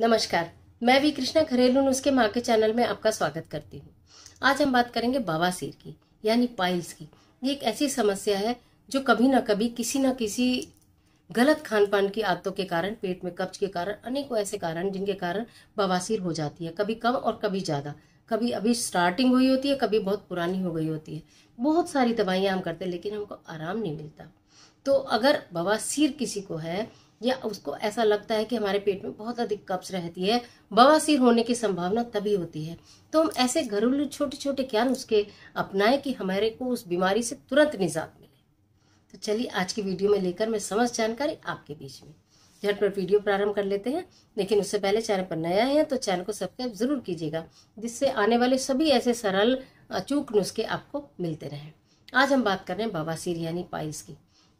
नमस्कार मैं भी कृष्णा घरेलू नुस्खे के माँ के चैनल में आपका स्वागत करती हूँ आज हम बात करेंगे बवासीर की यानी पाइल्स की ये एक ऐसी समस्या है जो कभी ना कभी किसी ना किसी गलत खान पान की आदतों के कारण पेट में कब्ज के कारण अनेकों ऐसे कारण जिनके कारण बवासीर हो जाती है कभी कम और कभी ज़्यादा कभी अभी स्टार्टिंग हुई होती है कभी बहुत पुरानी हो गई होती है बहुत सारी दवाइयाँ हम करते हैं लेकिन हमको आराम नहीं मिलता तो अगर बवासीर किसी को है या उसको ऐसा लगता है कि हमारे पेट में बहुत अधिक कब्ज रहती है बवासीर होने की संभावना तभी होती है तो हम ऐसे घरेलू छोटे छोटे क्या नुस्खे अपनाएं कि हमारे को उस बीमारी से तुरंत निजात मिले तो चलिए आज की वीडियो में लेकर मैं समस्त जानकारी आपके बीच में झटपट वीडियो प्रारंभ कर लेते हैं लेकिन उससे पहले चैनल पर नया है तो चैनल को सब्सक्राइब जरूर कीजिएगा जिससे आने वाले सभी ऐसे सरल अचूक नुस्खे आपको मिलते रहें आज हम बात कर रहे हैं बवासीर यानी पाइल्स की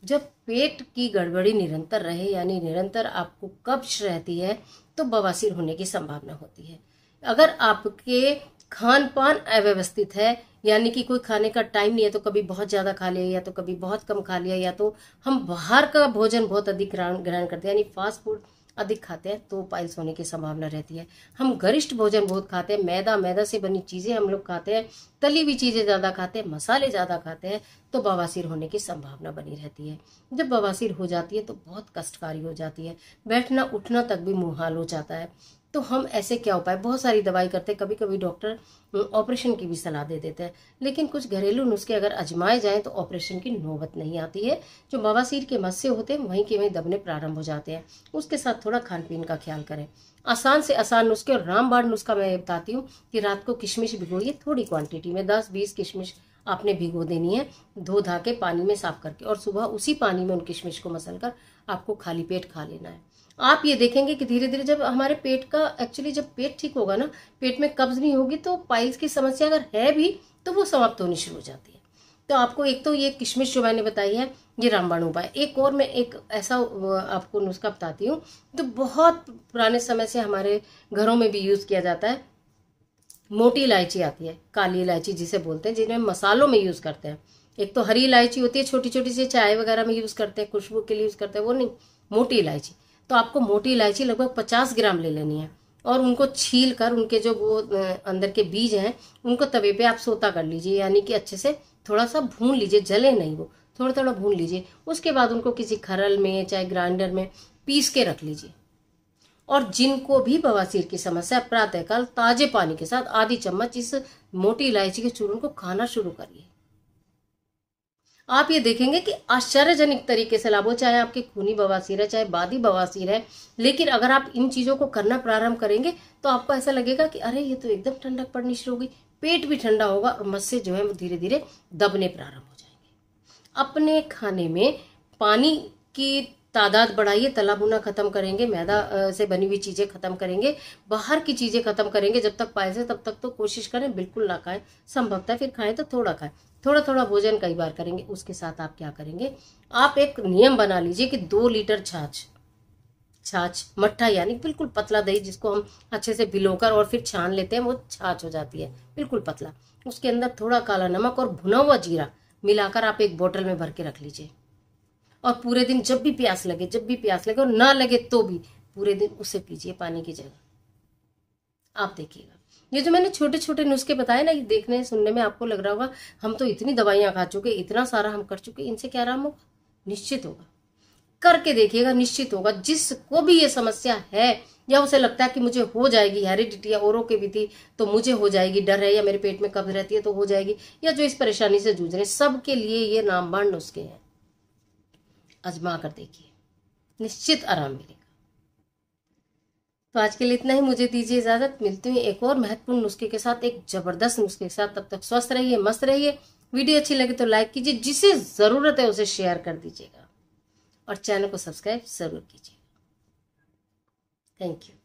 जब पेट की गड़बड़ी निरंतर रहे यानी निरंतर आपको कब्ज रहती है तो बवासीर होने की संभावना होती है अगर आपके खान पान अव्यवस्थित है यानी कि कोई खाने का टाइम नहीं है तो कभी बहुत ज़्यादा खा लिया या तो कभी बहुत कम खा लिया या तो हम बाहर का भोजन बहुत अधिक ग्रहण करते हैं यानी फास्ट फूड अधिक खाते हैं तो पाइल्स होने की संभावना रहती है हम गरिष्ठ भोजन बहुत खाते हैं मैदा मैदा से बनी चीज़ें हम लोग खाते हैं तली हुई चीज़ें ज़्यादा खाते हैं मसाले ज़्यादा खाते हैं तो बवासीर होने की संभावना बनी रहती है जब बवासीर हो जाती है तो बहुत कष्टकारी हो जाती है बैठना उठना तक भी हाल हो जाता है तो हम ऐसे क्या उपाय बहुत सारी दवाई करते हैं कभी कभी डॉक्टर ऑपरेशन की भी सलाह दे देते हैं लेकिन कुछ घरेलू नुस्खे अगर अजमाए जाएं तो ऑपरेशन की नौबत नहीं आती है जो बवासीर के मस्से होते हैं वहीं के वहीं दबने प्रारंभ हो जाते हैं उसके साथ थोड़ा खान पीन का ख्याल करें आसान से आसान नुस्खे और रामबाण नुस्खा मैं बताती हूँ कि रात को किशमिश भिगोइए थोड़ी क्वांटिटी में दस बीस किशमिश आपने भिगो देनी है धो धा के पानी में साफ करके और सुबह उसी पानी में उन किशमिश को मसल कर आपको खाली पेट खा लेना है आप ये देखेंगे कि धीरे धीरे जब हमारे पेट का एक्चुअली जब पेट ठीक होगा ना पेट में कब्ज नहीं होगी तो पाइल्स की समस्या अगर है भी तो वो समाप्त होनी शुरू हो जाती है तो आपको एक तो ये किशमिश जो मैंने बताई है ये रामबाण उपाय एक और मैं एक ऐसा आपको नुस्खा बताती हूँ तो बहुत पुराने समय से हमारे घरों में भी यूज़ किया जाता है मोटी इलायची आती है काली इलायची जिसे बोलते हैं जिन्हें मसालों में यूज़ करते हैं एक तो हरी इलायची होती है छोटी छोटी सी चाय वगैरह में यूज़ करते हैं खुशबू के लिए यूज़ करते हैं वो नहीं मोटी इलायची तो आपको मोटी इलायची लगभग पचास ग्राम ले लेनी है और उनको छील कर उनके जो वो अंदर के बीज हैं उनको तवे पे आप सोता कर लीजिए यानी कि अच्छे से थोड़ा सा भून लीजिए जले नहीं वो थोड़ा थोड़ा भून लीजिए उसके बाद उनको किसी खरल में चाहे ग्राइंडर में पीस के रख लीजिए और जिनको भी बवासीर की समस्या प्रातःकाल ताजे पानी के साथ आधी चम्मच इस मोटी इलायची के चूर्ण को खाना शुरू करिए आप ये देखेंगे कि आश्चर्यजनक तरीके से लाभ हो चाहे आपके खूनी बवासीर है चाहे बादी बवासीर है लेकिन अगर आप इन चीज़ों को करना प्रारंभ करेंगे तो आपको ऐसा लगेगा कि अरे ये तो एकदम ठंडक पड़नी शुरू होगी पेट भी ठंडा होगा और मस्से जो है वो धीरे धीरे दबने प्रारंभ हो जाएंगे अपने खाने में पानी की तादाद बढ़ाइए तला खत्म करेंगे मैदा से बनी हुई चीज़ें खत्म करेंगे बाहर की चीज़ें खत्म करेंगे जब तक पाए से तब तक तो कोशिश करें बिल्कुल ना खाएं संभवतः फिर खाएं तो थोड़ा खाएं थोड़ा थोड़ा भोजन कई बार करेंगे उसके साथ आप क्या करेंगे आप एक नियम बना लीजिए कि दो लीटर छाछ छाछ मट्ठा यानी बिल्कुल पतला दही जिसको हम अच्छे से भिलोकर और फिर छान लेते हैं वो छाछ हो जाती है बिल्कुल पतला उसके अंदर थोड़ा काला नमक और भुना हुआ जीरा मिलाकर आप एक बोतल में भर के रख लीजिए और पूरे दिन जब भी प्यास लगे जब भी प्यास लगे और ना लगे तो भी पूरे दिन उसे पीजिए पानी की जगह आप देखिएगा ये जो मैंने छोटे छोटे नुस्खे बताए ना ये देखने सुनने में आपको लग रहा होगा हम तो इतनी दवाइयाँ खा चुके इतना सारा हम कर चुके इनसे क्या आराम होगा निश्चित होगा करके देखिएगा निश्चित होगा जिसको भी ये समस्या है या उसे लगता है कि मुझे हो जाएगी हेरिडिटी या औरों के भी थी तो मुझे हो जाएगी डर है या मेरे पेट में कब्ज रहती है तो हो जाएगी या जो इस परेशानी से जूझ रहे सबके लिए ये नामबाण नुस्खे हैं आजमा कर देखिए निश्चित आराम मिलेगा तो आज के लिए इतना ही मुझे दीजिए इजाज़त मिलती हूँ एक और महत्वपूर्ण नुस्खे के साथ एक ज़बरदस्त नुस्खे के साथ तब तक स्वस्थ रहिए मस्त रहिए वीडियो अच्छी लगे तो लाइक कीजिए जिसे ज़रूरत है उसे शेयर कर दीजिएगा और चैनल को सब्सक्राइब ज़रूर कीजिएगा थैंक यू